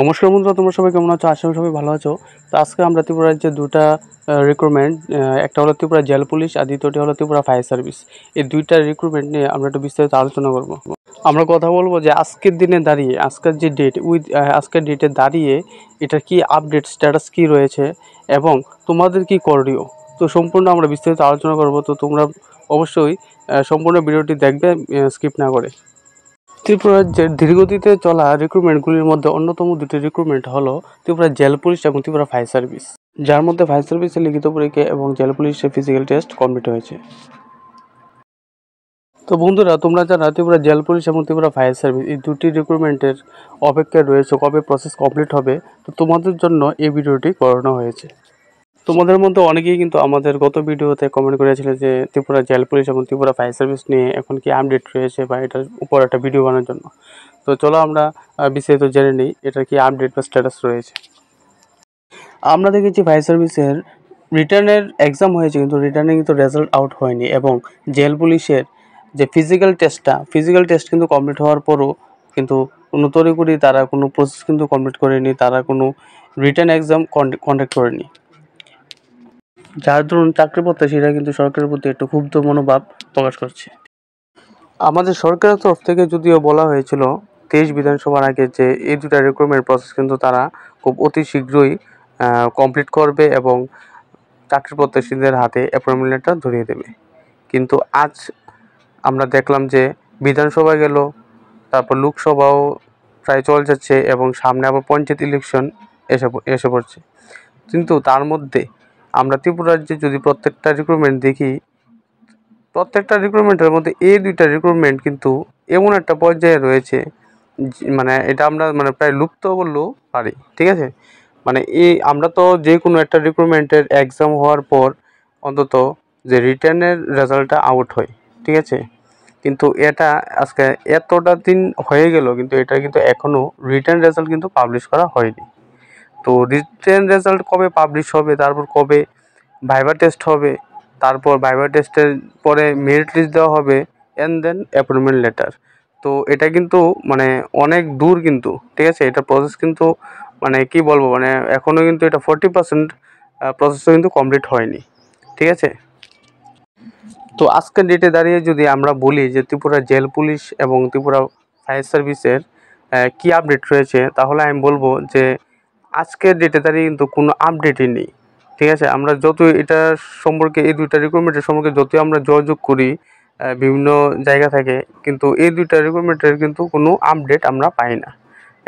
নমস্কার বন্ধুরা তোমরা সবাই কেমন আছো আশা করি সবাই ভালো আছো তো আজকে আমরা ত্রিপুরার যে দুটা রিক্রুটমেন্ট একটা হলো ত্রিপুরা জেল পুলিশ আর দ্বিতীয়টি হলো ত্রিপুরা ফায়ার সার্ভিস এই দুইটা রিক্রুটমেন্ট নিয়ে আমরা একটু বিস্তারিত আলোচনা করবো আমরা কথা বলবো যে আজকের দিনে দাঁড়িয়ে আজকের যে ডেট উইথ আজকের ডেটে দাঁড়িয়ে এটা কি আপডেট স্ট্যাটাস কি রয়েছে এবং তোমাদের কি করণীয় তো সম্পূর্ণ আমরা বিস্তারিত আলোচনা করব তো তোমরা অবশ্যই সম্পূর্ণ ভিডিওটি দেখবে স্কিপ না করে ত্রিপুরা রাজ্যের ধীরগতিতে চলা রিক্রুটমেন্টগুলির মধ্যে অন্যতম দুটি রিক্রুটমেন্ট হল ত্রিপুরা জেল পুলিশ এবং ত্রিপুরা ফায়ার সার্ভিস যার মধ্যে ফায়ার সার্ভিসে লিখিত পরীক্ষা এবং জেল পুলিশের ফিজিক্যাল টেস্ট কমপ্লিট হয়েছে তো বন্ধুরা তোমরা যারা ত্রিপুরা জেল পুলিশ এবং ত্রিপুরা ফায়ার সার্ভিস এই দুটি রিক্রুটমেন্টের অপেক্ষায় রয়েছে কবে প্রসেস কমপ্লিট হবে তো তোমাদের জন্য এই ভিডিওটি করানো হয়েছে তোমাদের মধ্যে অনেকেই কিন্তু আমাদের গত ভিডিওতে কমেন্ট করেছিল যে ত্রিপুরা জেল পুলিশ এবং ত্রিপুরা ফায়ার সার্ভিস নিয়ে এখন কি আপডেট রয়েছে বা এটার উপর একটা ভিডিও বানানোর জন্য তো চলো আমরা বিস্তারিত জেনে নিই এটার কি আপডেট বা স্ট্যাটাস রয়েছে আমরা দেখেছি ফায়ার সার্ভিসের রিটার্নের এক্সাম হয়েছে কিন্তু রিটার্নে কিন্তু রেজাল্ট আউট হয়নি এবং জেল পুলিশের যে ফিজিক্যাল টেস্টটা ফিজিক্যাল টেস্ট কিন্তু কমপ্লিট হওয়ার পরও কিন্তু কোনো করে তারা কোনো প্রসেস কিন্তু কমপ্লিট করেনি তারা কোনো রিটার্ন এক্সাম কন্ডাক্ট করেনি যার ধরুন চাকরি প্রত্যাশীরা কিন্তু সরকারের প্রতি একটু ক্ষুব্ধ মনোভাব প্রকাশ করছে আমাদের সরকারের তরফ থেকে যদিও বলা হয়েছিল তেইশ বিধানসভার আগে যে এই দুটা রিক্রুটমেন্ট প্রসেস কিন্তু তারা খুব অতি শীঘ্রই কমপ্লিট করবে এবং চাকরি প্রত্যাশীদের হাতে অ্যাপয়েন্টমেন্টটা ধরিয়ে দেবে কিন্তু আজ আমরা দেখলাম যে বিধানসভা গেল তারপর লোকসভাও প্রায় চল যাচ্ছে এবং সামনে আবার পঞ্চায়েত ইলেকশন এসে এসে পড়ছে কিন্তু তার মধ্যে আমরা ত্রিপুরা রাজ্যে যদি প্রত্যেকটা রিক্রুটমেন্ট দেখি প্রত্যেকটা রিক্রুটমেন্টের মধ্যে এই দুইটা রিক্রুটমেন্ট কিন্তু এমন একটা পর্যায়ে রয়েছে মানে এটা আমরা মানে প্রায় লুপ্ত বললেও পারি ঠিক আছে মানে এই আমরা তো যে কোনো একটা রিক্রুটমেন্টের এক্সাম হওয়ার পর অন্তত যে রিটার্নের রেজাল্টটা আউট হয় ঠিক আছে কিন্তু এটা আজকে এতটা দিন হয়ে গেল কিন্তু এটা কিন্তু এখনও রিটার্ন রেজাল্ট কিন্তু পাবলিশ করা হয়নি তো রিটেন রেজাল্ট কবে পাবলিশ হবে তারপর কবে ভাইবার টেস্ট হবে তারপর ভাইবার টেস্টের পরে মেরিট লিস্ট দেওয়া হবে অ্যান্ড দেন অ্যাপয়েন্টমেন্ট লেটার তো এটা কিন্তু মানে অনেক দূর কিন্তু ঠিক আছে এটা প্রসেস কিন্তু মানে কি বলবো মানে এখনও কিন্তু এটা ফোরটি পার্সেন্ট প্রসেসও কিন্তু কমপ্লিট হয়নি ঠিক আছে তো আজকের ডেটে দাঁড়িয়ে যদি আমরা বলি যে ত্রিপুরা জেল পুলিশ এবং ত্রিপুরা ফায়ার সার্ভিসের কি আপডেট রয়েছে তাহলে আমি বলবো যে আজকের ডেটে দাঁড়িয়ে কিন্তু কোনো আপডেটই নেই ঠিক আছে আমরা যত এটা সম্পর্কে এই দুইটা রিকোয়ারমেন্টের সম্পর্কে যতই আমরা যোগাযোগ করি বিভিন্ন জায়গা থেকে কিন্তু এই দুইটা রিকোয়ারমেন্টের কিন্তু কোনো আপডেট আমরা পাই না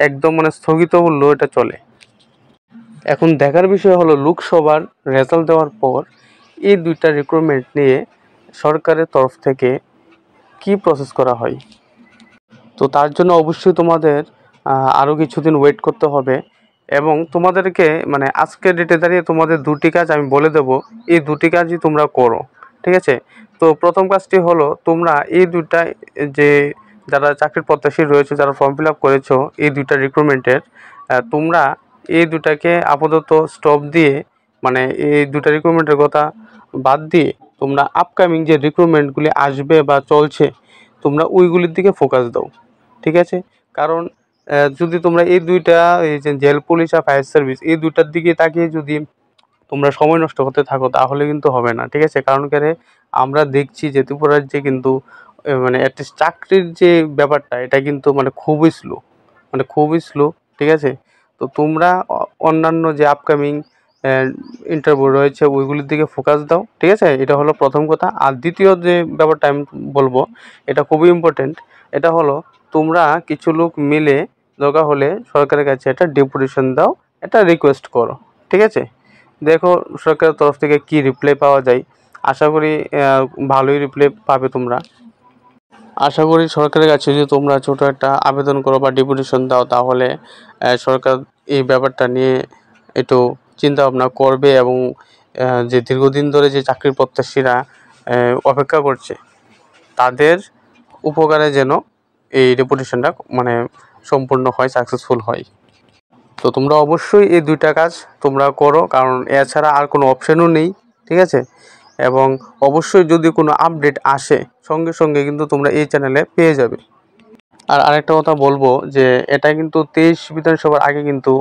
একদম মানে স্থগিত হলেও এটা চলে এখন দেখার বিষয় হলো লোকসভার রেজাল্ট দেওয়ার পর এই দুইটা রিক্রুটমেন্ট নিয়ে সরকারের তরফ থেকে কি প্রসেস করা হয় তো তার জন্য অবশ্যই তোমাদের আরও কিছুদিন ওয়েট করতে হবে এবং তোমাদেরকে মানে আজকে ডেটে দাঁড়িয়ে তোমাদের দুটি কাজ আমি বলে দেব এই দুটি কাজই তোমরা করো ঠিক আছে তো প্রথম কাজটি হলো তোমরা এই দুইটা যে যারা চাকরির প্রত্যাশী রয়েছে যারা ফর্ম ফিল আপ করেছো এই দুইটা রিক্রুটমেন্টের তোমরা এই দুটাকে আপাতত স্টপ দিয়ে মানে এই দুটা রিক্রুটমেন্টের কথা বাদ দিয়ে তোমরা আপকামিং যে রিক্রুটমেন্টগুলি আসবে বা চলছে তোমরা ওইগুলির দিকে ফোকাস দাও ঠিক আছে কারণ যদি তোমরা এই দুইটা এই যে জেল পুলিশ আর ফায়ার সার্ভিস এই দুইটার দিকে তাকিয়ে যদি তোমরা সময় নষ্ট করতে থাকো তাহলে কিন্তু হবে না ঠিক আছে কারণ কেন আমরা দেখছি যে ত্রিপুরার যে কিন্তু মানে অ্যাটলিস্ট চাকরির যে ব্যাপারটা এটা কিন্তু মানে খুবই স্লো মানে খুবই স্লো ঠিক আছে তো তোমরা অন্যান্য যে আপকামিং ইন্টারভিউ রয়েছে ওইগুলির দিকে ফোকাস দাও ঠিক আছে এটা হলো প্রথম কথা আর দ্বিতীয় যে ব্যাপারটা আমি বলবো এটা খুবই ইম্পর্টেন্ট এটা হলো তোমরা কিছু লোক মিলে দরকার হলে সরকারের কাছে একটা ডিপুটেশন দাও একটা রিকোয়েস্ট করো ঠিক আছে দেখো সরকারের তরফ থেকে কি রিপ্লাই পাওয়া যায় আশা করি ভালোই রিপ্লাই পাবে তোমরা আশা করি সরকারের কাছে যদি তোমরা ছোট একটা আবেদন করো বা ডিপুটেশন দাও তাহলে সরকার এই ব্যাপারটা নিয়ে একটু চিন্তা ভাবনা করবে এবং যে দীর্ঘদিন ধরে যে চাকরির প্রত্যাশীরা অপেক্ষা করছে তাদের উপকারে যেন এই ডেপুটেশনটা মানে সম্পূর্ণ হয় সাকসেসফুল হয় তো তোমরা অবশ্যই এই দুইটা কাজ তোমরা করো কারণ এছাড়া আর কোনো অপশানও নেই ঠিক আছে এবং অবশ্যই যদি কোনো আপডেট আসে সঙ্গে সঙ্গে কিন্তু তোমরা এই চ্যানেলে পেয়ে যাবে আর আরেকটা কথা বলবো যে এটা কিন্তু তেইশ বিধানসভার আগে কিন্তু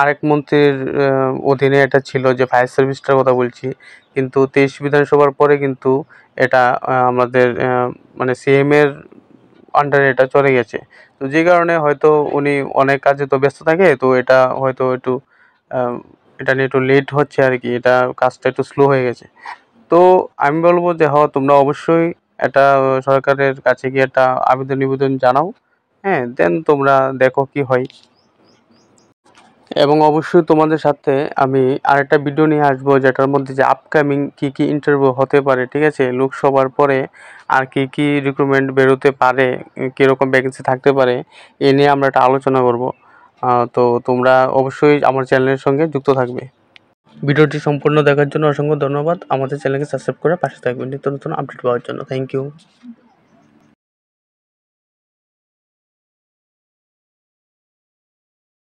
আরেক মন্ত্রীর অধীনে এটা ছিল যে ফায়ার সার্ভিসটার কথা বলছি কিন্তু তেইশ বিধানসভার পরে কিন্তু এটা আমাদের মানে সিএমের আন্ডারে এটা চলে গেছে তো যে কারণে হয়তো উনি অনেক কাজে তো ব্যস্ত থাকে তো এটা হয়তো একটু এটা নিয়ে একটু লেট হচ্ছে আর কি এটা কাজটা একটু স্লো হয়ে গেছে তো আমি বলবো যে হ হ্যাঁ, তোমরা অবশ্যই এটা সরকারের কাছে গিয়ে একটা আবেদন নিবেদন জানাও হ্যাঁ দেন তোমরা দেখো কি হয় এবং অবশ্যই তোমাদের সাথে আমি আরেকটা ভিডিও নিয়ে আসবো যেটার মধ্যে যে আপকামিং কী কী ইন্টারভিউ হতে পারে ঠিক আছে লোকসভার পরে আর কী কী রিক্রুটমেন্ট বেরোতে পারে কীরকম ভ্যাকেন্সি থাকতে পারে এ নিয়ে আমরা একটা আলোচনা করব তো তোমরা অবশ্যই আমার চ্যানেলের সঙ্গে যুক্ত থাকবে ভিডিওটি সম্পূর্ণ দেখার জন্য অসংখ্য ধন্যবাদ আমাদের চ্যানেলকে সাবস্ক্রাইব করে পাশে থাকবেন নিত্য নতুন আপডেট পাওয়ার জন্য থ্যাংক ইউ